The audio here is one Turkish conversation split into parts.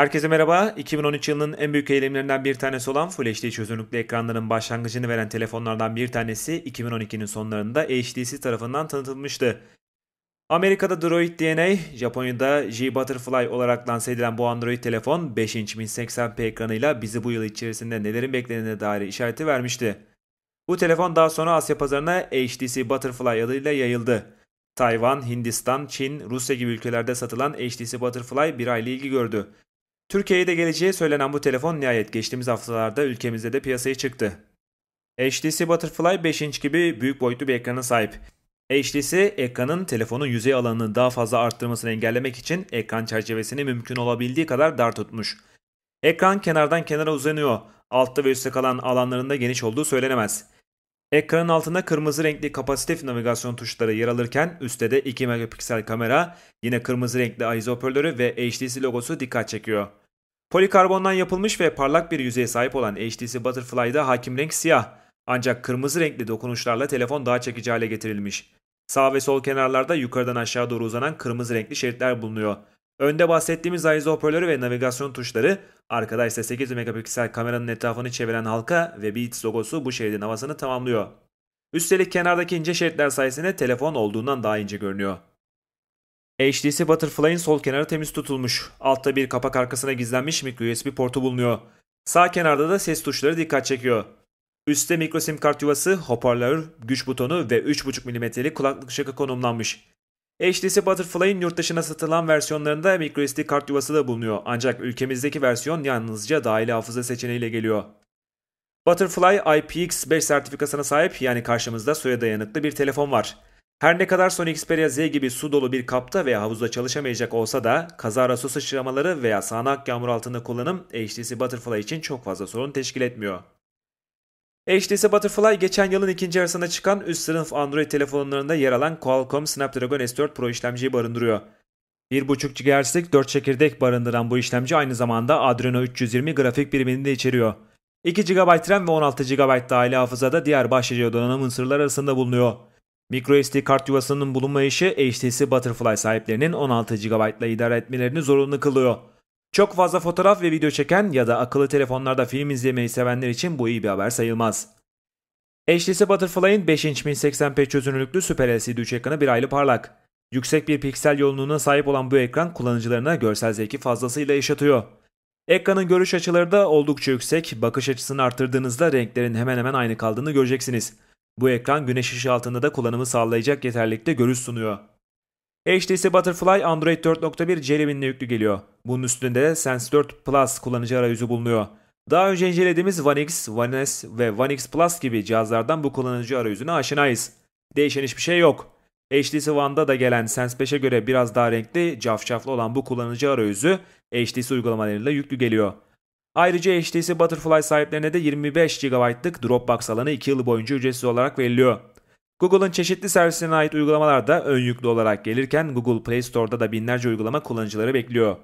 Herkese merhaba. 2013 yılının en büyük eylemlerinden bir tanesi olan Full HD çözünürlüklü ekranların başlangıcını veren telefonlardan bir tanesi 2012'nin sonlarında HTC tarafından tanıtılmıştı. Amerika'da Droid DNA, Japonya'da G Butterfly olarak lanse edilen bu Android telefon 5 inç 1080p ekranıyla bizi bu yıl içerisinde nelerin beklediğine dair işareti vermişti. Bu telefon daha sonra Asya pazarına HTC Butterfly adıyla yayıldı. Tayvan, Hindistan, Çin, Rusya gibi ülkelerde satılan HTC Butterfly bir aylık ilgi gördü. Türkiye'ye de geleceği söylenen bu telefon nihayet geçtiğimiz haftalarda ülkemizde de piyasaya çıktı. HTC Butterfly 5 inç gibi büyük boyutlu bir ekrana sahip. HTC ekranın telefonun yüzey alanını daha fazla arttırmasını engellemek için ekran çerçevesini mümkün olabildiği kadar dar tutmuş. Ekran kenardan kenara uzanıyor. Altta ve üstte kalan alanlarında geniş olduğu söylenemez. Ekranın altında kırmızı renkli kapasitif navigasyon tuşları yer alırken üstte de 2 megapiksel kamera, yine kırmızı renkli ayız hoparlörü ve HTC logosu dikkat çekiyor. Polikarbondan yapılmış ve parlak bir yüzeye sahip olan HTC Butterfly'da hakim renk siyah. Ancak kırmızı renkli dokunuşlarla telefon daha çekici hale getirilmiş. Sağ ve sol kenarlarda yukarıdan aşağı doğru uzanan kırmızı renkli şeritler bulunuyor. Önde bahsettiğimiz ISO hoparlörü ve navigasyon tuşları, arkada ise 8 megapiksel kameranın etrafını çeviren halka ve Beats logosu bu şeridin havasını tamamlıyor. Üstelik kenardaki ince şeritler sayesinde telefon olduğundan daha ince görünüyor. HTC Butterfly'in sol kenarı temiz tutulmuş. Altta bir kapak arkasına gizlenmiş micro USB portu bulunuyor. Sağ kenarda da ses tuşları dikkat çekiyor. Üste micro sim kart yuvası, hoparlör, güç butonu ve 3.5 mm'lik kulaklık şaka konumlanmış. HTC Butterfly'in yurt dışına satılan versiyonlarında microSD kart yuvası da bulunuyor ancak ülkemizdeki versiyon yalnızca dahili hafıza seçeneğiyle geliyor. Butterfly IPX5 sertifikasına sahip yani karşımızda suya dayanıklı bir telefon var. Her ne kadar Sony Xperia Z gibi su dolu bir kapta veya havuzda çalışamayacak olsa da kazara su sıçramaları veya sağanak yağmur altında kullanım HTC Butterfly için çok fazla sorun teşkil etmiyor. HTC Butterfly geçen yılın ikinci yarısında çıkan üst sınıf Android telefonlarında yer alan Qualcomm Snapdragon S4 Pro işlemciyi barındırıyor. 1.5 GHz'lik 4 çekirdek barındıran bu işlemci aynı zamanda Adreno 320 grafik birimini de içeriyor. 2 GB RAM ve 16 GB dahili hafızada diğer başlıca donanım unsurları arasında bulunuyor. MicroSD kart yuvasının bulunmayışı HTC Butterfly sahiplerinin 16 GB ile idare etmelerini zorunlu kılıyor. Çok fazla fotoğraf ve video çeken ya da akıllı telefonlarda film izlemeyi sevenler için bu iyi bir haber sayılmaz. HTC Butterfly'ın 5 inç 1080p çözünürlüklü Super LCD3 ekranı bir aylı parlak. Yüksek bir piksel yoğunluğuna sahip olan bu ekran kullanıcılarına görsel zevki fazlasıyla yaşatıyor. Ekranın görüş açıları da oldukça yüksek, bakış açısını artırdığınızda renklerin hemen hemen aynı kaldığını göreceksiniz. Bu ekran güneş ışığı altında da kullanımı sağlayacak yeterlikte görüş sunuyor. HTC Butterfly Android 4.1 Jelly yüklü geliyor. Bunun üstünde de Sense 4 Plus kullanıcı arayüzü bulunuyor. Daha önce incelediğimiz One X, One S ve One X Plus gibi cihazlardan bu kullanıcı arayüzüne aşinayız. Değişen hiçbir şey yok. HTC One'da da gelen Sense 5'e göre biraz daha renkli, cafcaflı olan bu kullanıcı arayüzü HTC uygulamalarıyla yüklü geliyor. Ayrıca HTC Butterfly sahiplerine de 25 GB'lık Dropbox alanı 2 yıl boyunca ücretsiz olarak veriliyor. Google'ın çeşitli servislerine ait uygulamalar da ön yüklü olarak gelirken Google Play Store'da da binlerce uygulama kullanıcıları bekliyor.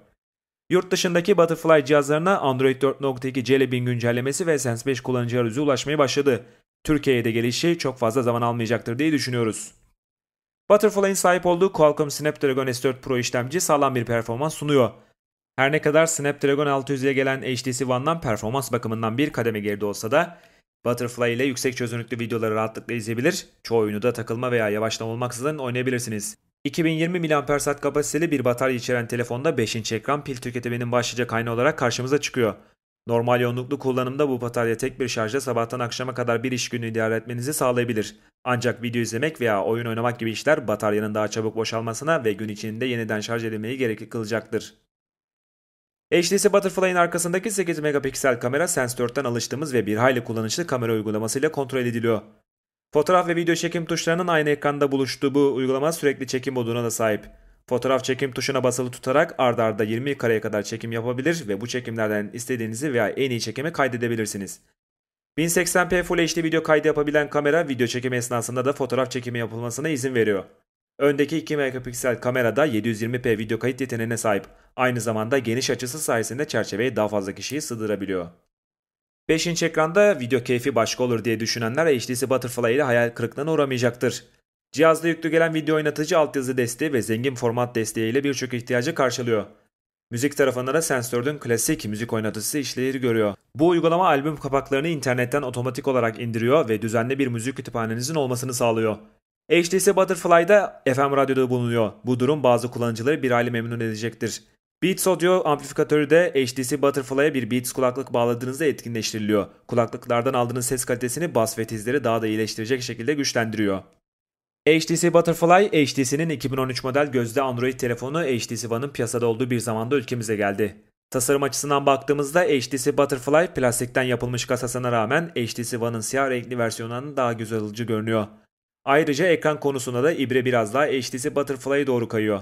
Yurt dışındaki Butterfly cihazlarına Android 4.2 Jelly Bean güncellemesi ve Sense 5 kullanıcı arayüzü ulaşmaya başladı. Türkiye'ye de gelişi çok fazla zaman almayacaktır diye düşünüyoruz. Butterfly'in sahip olduğu Qualcomm Snapdragon S4 Pro işlemci sağlam bir performans sunuyor. Her ne kadar Snapdragon 600'e gelen HTC One'dan performans bakımından bir kademe geride olsa da Butterfly ile yüksek çözünürlüklü videoları rahatlıkla izleyebilir, çoğu oyunu da takılma veya yavaşlama olmaksızın oynayabilirsiniz. 2020 mAh kapasiteli bir batarya içeren telefonda 5 inç ekran pil tüketiminin başlıca kaynağı olarak karşımıza çıkıyor. Normal yoğunluklu kullanımda bu batarya tek bir şarjla sabahtan akşama kadar bir iş günü idare etmenizi sağlayabilir. Ancak video izlemek veya oyun oynamak gibi işler bataryanın daha çabuk boşalmasına ve gün içinde yeniden şarj edilmeyi gerekli kılacaktır. HTC Butterfly'ın arkasındaki 8 megapiksel kamera Sense 4'ten alıştığımız ve bir hayli kullanışlı kamera uygulamasıyla kontrol ediliyor. Fotoğraf ve video çekim tuşlarının aynı ekranda buluştuğu bu uygulama sürekli çekim moduna da sahip. Fotoğraf çekim tuşuna basılı tutarak ardarda arda 20 kareye kadar çekim yapabilir ve bu çekimlerden istediğinizi veya en iyi çekimi kaydedebilirsiniz. 1080p Full HD video kaydı yapabilen kamera video çekimi esnasında da fotoğraf çekimi yapılmasına izin veriyor. Öndeki 2 megapiksel kamerada 720p video kayıt yeteneğine sahip. Aynı zamanda geniş açısı sayesinde çerçeveye daha fazla kişiyi sığdırabiliyor. 5 inç ekranda video keyfi başka olur diye düşünenler HTC Butterfly ile hayal kırıklığına uğramayacaktır. Cihazda yüklü gelen video oynatıcı altyazı desteği ve zengin format desteğiyle birçok ihtiyacı karşılıyor. Müzik tarafında da sensörün klasik müzik oynatıcısı işleyir görüyor. Bu uygulama albüm kapaklarını internetten otomatik olarak indiriyor ve düzenli bir müzik kütüphanenizin olmasını sağlıyor. HTC Butterfly'da FM radyoda bulunuyor. Bu durum bazı kullanıcıları bir aile memnun edecektir. Beats Audio amplifikatörü de HTC Butterfly'a bir Beats kulaklık bağladığınızda etkinleştiriliyor. Kulaklıklardan aldığınız ses kalitesini bas ve tizleri daha da iyileştirecek şekilde güçlendiriyor. HTC Butterfly, HTC'nin 2013 model gözde Android telefonu HTC One'ın piyasada olduğu bir zamanda ülkemize geldi. Tasarım açısından baktığımızda HTC Butterfly plastikten yapılmış kasasına rağmen HTC One'ın siyah renkli versiyonundan daha göz alıcı görünüyor. Ayrıca ekran konusunda da ibre biraz daha HTC Butterfly'e doğru kayıyor.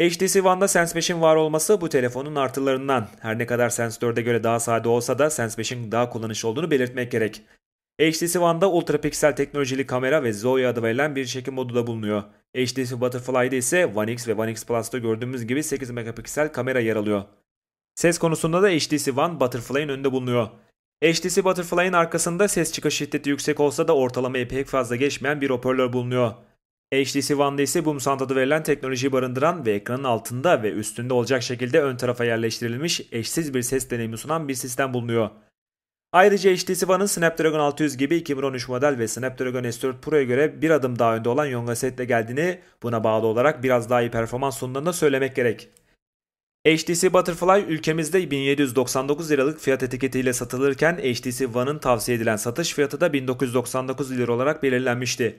HTC One'da Sense 5'in var olması bu telefonun artılarından. Her ne kadar Sense 4'e göre daha sade olsa da Sense 5'in daha kullanışlı olduğunu belirtmek gerek. HTC One'da ultrapiksel teknolojili kamera ve Zoe adı verilen bir çekim modu da bulunuyor. HTC Butterfly'de ise One X ve One X Plus'ta gördüğümüz gibi 8 megapiksel kamera yer alıyor. Ses konusunda da HTC One Butterfly'ın önünde bulunuyor. HTC Butterfly'ın arkasında ses çıkış şiddeti yüksek olsa da ortalamayı pek fazla geçmeyen bir hoparlör bulunuyor. HTC One'da ise Boom Sound adı verilen teknolojiyi barındıran ve ekranın altında ve üstünde olacak şekilde ön tarafa yerleştirilmiş eşsiz bir ses deneyimi sunan bir sistem bulunuyor. Ayrıca HTC One'ın Snapdragon 600 gibi 2013 model ve Snapdragon S4 Pro'ya göre bir adım daha önde olan Yonga setle geldiğini buna bağlı olarak biraz daha iyi performans sunduğunu da söylemek gerek. HTC Butterfly ülkemizde 1799 liralık fiyat etiketiyle satılırken HTC One'ın tavsiye edilen satış fiyatı da 1999 lira olarak belirlenmişti.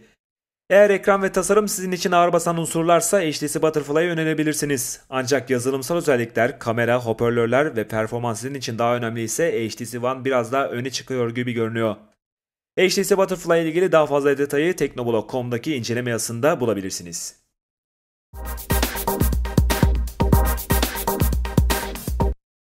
Eğer ekran ve tasarım sizin için ağır basan unsurlarsa HTC Butterfly'a yönelebilirsiniz. Ancak yazılımsal özellikler, kamera, hoparlörler ve performans sizin için daha önemli ise HTC One biraz daha öne çıkıyor gibi görünüyor. HTC Butterfly ile ilgili daha fazla detayı teknoblog.com'daki inceleme yazısında bulabilirsiniz. Müzik